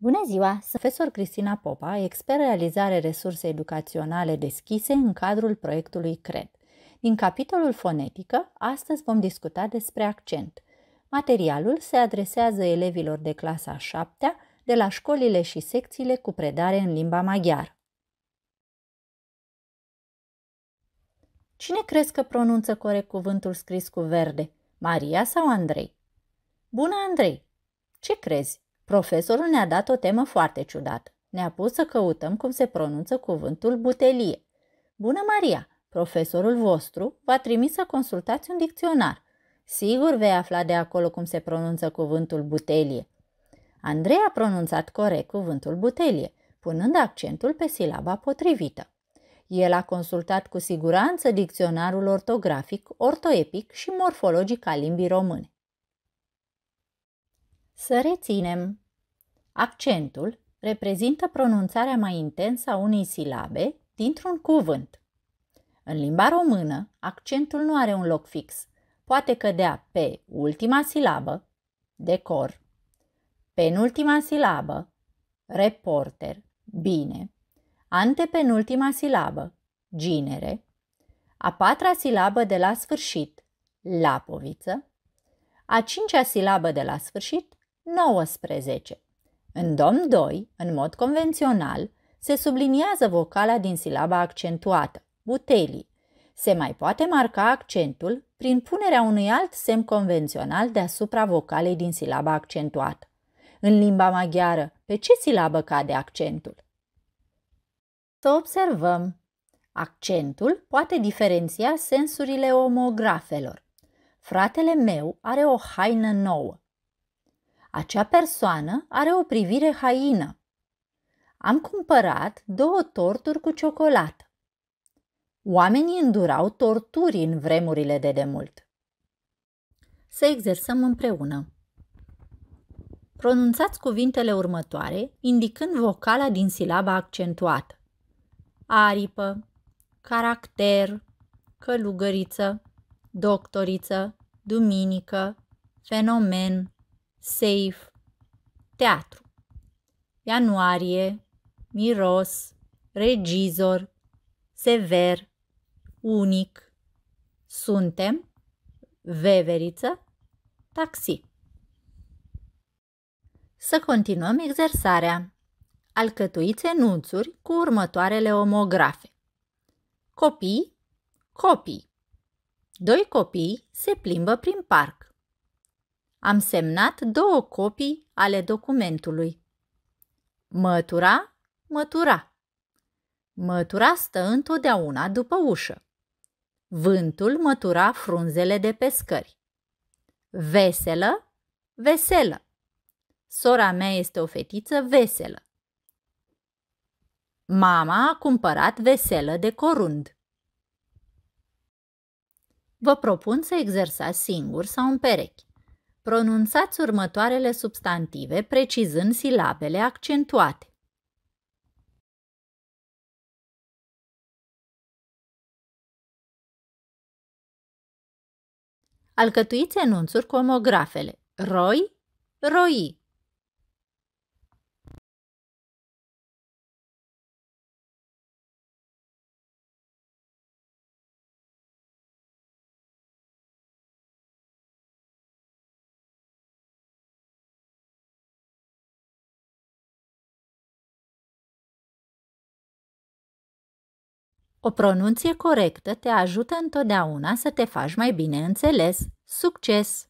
Bună ziua! Sunt profesor Cristina Popa, expert realizare resurse educaționale deschise în cadrul proiectului CRED. Din capitolul fonetică, astăzi vom discuta despre accent. Materialul se adresează elevilor de clasa 7 de la școlile și secțiile cu predare în limba maghiară. Cine crezi că pronunță corect cuvântul scris cu verde? Maria sau Andrei? Bună, Andrei! Ce crezi? Profesorul ne-a dat o temă foarte ciudată. Ne-a pus să căutăm cum se pronunță cuvântul butelie. Bună, Maria! Profesorul vostru v-a trimis să consultați un dicționar. Sigur vei afla de acolo cum se pronunță cuvântul butelie. Andrei a pronunțat corect cuvântul butelie, punând accentul pe silaba potrivită. El a consultat cu siguranță dicționarul ortografic, ortoepic și morfologic al limbii române. Să reținem. Accentul reprezintă pronunțarea mai intensă a unei silabe dintr-un cuvânt. În limba română, accentul nu are un loc fix. Poate cădea pe ultima silabă, decor, penultima silabă, reporter, bine, antepenultima silabă, ginere, a patra silabă de la sfârșit, lapoviță, a cincea silabă de la sfârșit, 19. În domn 2, în mod convențional, se subliniază vocala din silaba accentuată, butelii. Se mai poate marca accentul prin punerea unui alt semn convențional deasupra vocalei din silaba accentuată. În limba maghiară, pe ce silabă cade accentul? Să observăm. Accentul poate diferenția sensurile omografelor. Fratele meu are o haină nouă. Acea persoană are o privire haină. Am cumpărat două torturi cu ciocolată. Oamenii îndurau torturi în vremurile de demult. Să exersăm împreună. Pronunțați cuvintele următoare, indicând vocala din silaba accentuată. Aripă, caracter, călugăriță, doctoriță, duminică, fenomen, Seif, teatru. Ianuarie, miros, regizor, sever, unic. Suntem, veveriță, taxi. Să continuăm exersarea. Alcătuiți enunțuri cu următoarele omografe. Copii, copii. Doi copii se plimbă prin parc. Am semnat două copii ale documentului. Mătura, mătura. Mătura stă întotdeauna după ușă. Vântul mătura frunzele de pescări. Veselă, veselă. Sora mea este o fetiță veselă. Mama a cumpărat veselă de corund. Vă propun să exersați singur sau în perechi. Pronunțați următoarele substantive precizând silabele accentuate. Alcătuiți enunțuri cu omografele roi, roi, O pronunție corectă te ajută întotdeauna să te faci mai bine înțeles. Succes!